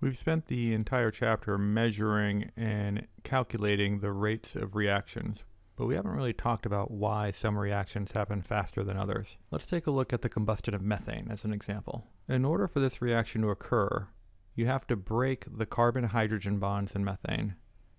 We've spent the entire chapter measuring and calculating the rates of reactions, but we haven't really talked about why some reactions happen faster than others. Let's take a look at the combustion of methane as an example. In order for this reaction to occur, you have to break the carbon-hydrogen bonds in methane,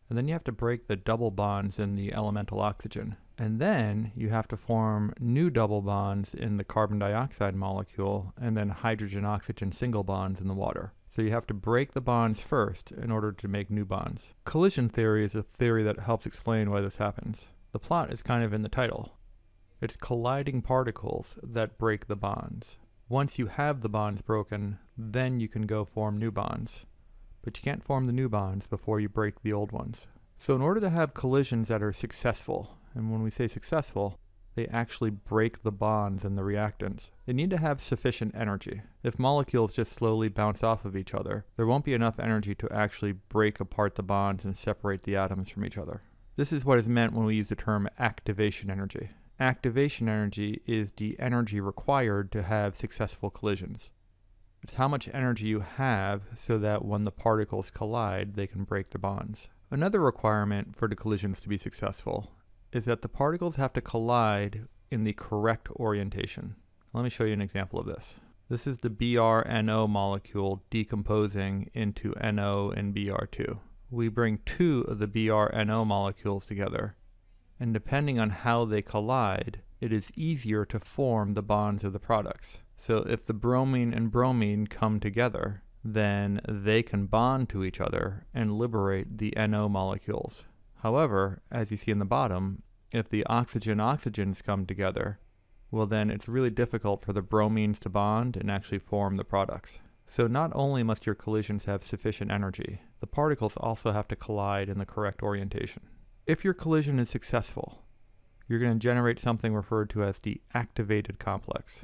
and then you have to break the double bonds in the elemental oxygen, and then you have to form new double bonds in the carbon dioxide molecule, and then hydrogen-oxygen single bonds in the water. So you have to break the bonds first in order to make new bonds. Collision theory is a theory that helps explain why this happens. The plot is kind of in the title. It's colliding particles that break the bonds. Once you have the bonds broken, then you can go form new bonds. But you can't form the new bonds before you break the old ones. So in order to have collisions that are successful, and when we say successful, they actually break the bonds in the reactants. They need to have sufficient energy. If molecules just slowly bounce off of each other, there won't be enough energy to actually break apart the bonds and separate the atoms from each other. This is what is meant when we use the term activation energy. Activation energy is the energy required to have successful collisions. It's how much energy you have so that when the particles collide, they can break the bonds. Another requirement for the collisions to be successful is that the particles have to collide in the correct orientation. Let me show you an example of this. This is the BrNO molecule decomposing into NO and Br2. We bring two of the BrNO molecules together, and depending on how they collide, it is easier to form the bonds of the products. So if the bromine and bromine come together, then they can bond to each other and liberate the NO molecules. However, as you see in the bottom, if the oxygen-oxygens come together, well then it's really difficult for the bromines to bond and actually form the products. So not only must your collisions have sufficient energy, the particles also have to collide in the correct orientation. If your collision is successful, you're going to generate something referred to as the activated complex.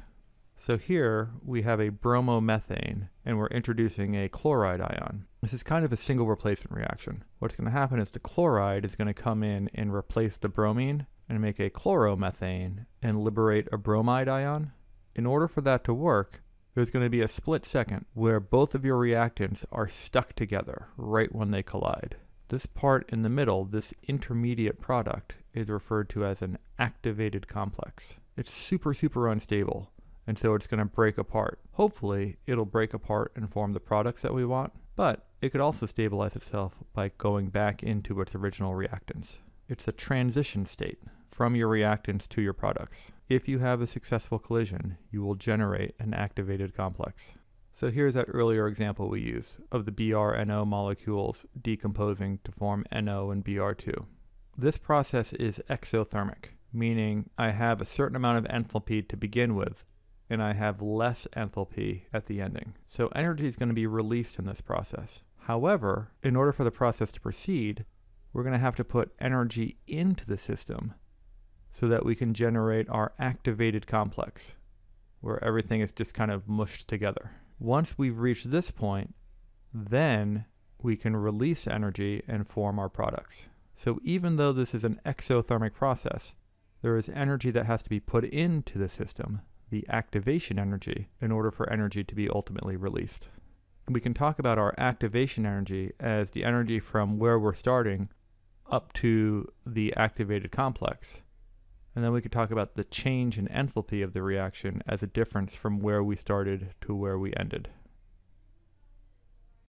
So here we have a bromomethane and we're introducing a chloride ion. This is kind of a single replacement reaction. What's going to happen is the chloride is going to come in and replace the bromine and make a chloromethane and liberate a bromide ion. In order for that to work, there's going to be a split second where both of your reactants are stuck together right when they collide. This part in the middle, this intermediate product, is referred to as an activated complex. It's super, super unstable and so it's going to break apart. Hopefully, it'll break apart and form the products that we want, but it could also stabilize itself by going back into its original reactants. It's a transition state from your reactants to your products. If you have a successful collision, you will generate an activated complex. So here's that earlier example we used of the BrNO molecules decomposing to form NO and Br2. This process is exothermic, meaning I have a certain amount of enthalpy to begin with and I have less enthalpy at the ending. So energy is going to be released in this process. However, in order for the process to proceed, we're going to have to put energy into the system so that we can generate our activated complex, where everything is just kind of mushed together. Once we've reached this point, then we can release energy and form our products. So even though this is an exothermic process, there is energy that has to be put into the system the activation energy in order for energy to be ultimately released. We can talk about our activation energy as the energy from where we're starting up to the activated complex. And then we could talk about the change in enthalpy of the reaction as a difference from where we started to where we ended.